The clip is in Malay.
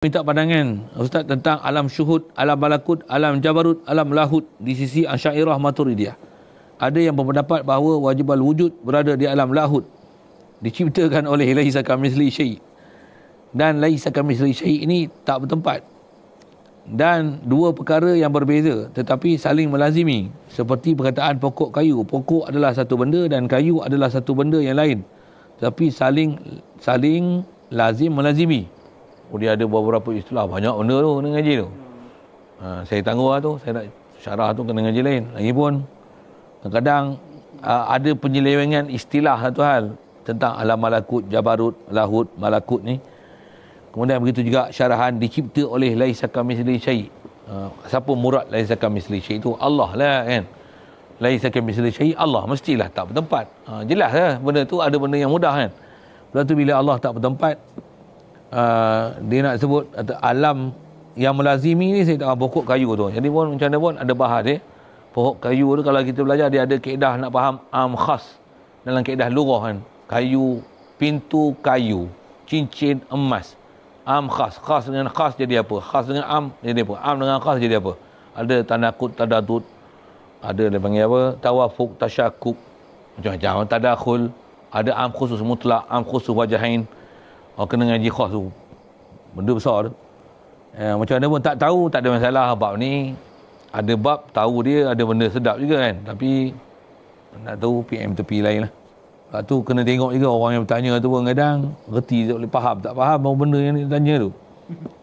minta pandangan Ustaz tentang alam syuhud, alam malakut, alam jabarut, alam lahud di sisi Asyairah Maturidiyah. Ada yang berpendapat bahawa wajib al-wujud berada di alam lahud Diciptakan oleh Ilahi Sakamisli Syaih. Dan Ilahi Sakamisli Syaih ini tak bertempat. Dan dua perkara yang berbeza tetapi saling melazimi. Seperti perkataan pokok kayu. Pokok adalah satu benda dan kayu adalah satu benda yang lain. Tapi saling saling lazim melazimi. Kemudian oh, ada beberapa istilah banyak benda tu kena ngaji tu. Ha, saya tangguh lah tu, saya nak syarah tu kena ngaji lain. Lagipun kadang uh, ada penyelewengan istilah satu hal tentang alam malakut, jabarut, lahut, malakut ni. Kemudian begitu juga syarahan dicipta oleh Laisa Kamisli Syait. Uh, ha, siapa murad Laisa Kamisli Syait tu? Allah lah kan. Laisa Kamisli Syait, Allah mestilah tak bertempat. Uh, jelas lah benda tu ada benda yang mudah kan. Lepas tu bila Allah tak bertempat, uh, dia nak sebut atau alam yang melazimi ni saya tengah pokok kayu tu. Jadi pun macam mana pun ada bahas eh. Pokok kayu tu kalau kita belajar dia ada kaedah nak faham am khas dalam kaedah lughah kan. Kayu, pintu kayu, cincin emas. Am khas, khas dengan khas jadi apa? Khas dengan am jadi apa? Am dengan khas jadi apa? Ada tanda kut, tanda tut. Ada dia panggil apa? Tawafuk, tasyakuk. Macam-macam. Tadakhul. Ada am khusus mutlak, am khusus wajahain. Oh kena ngaji khas tu. Benda besar tu. Eh, macam mana pun tak tahu tak ada masalah bab ni. Ada bab tahu dia ada benda sedap juga kan. Tapi nak tahu PM tepi lain lah. Lepas tu kena tengok juga orang yang bertanya tu pun kadang. Reti tak boleh faham. Tak faham apa benda yang dia tanya tu.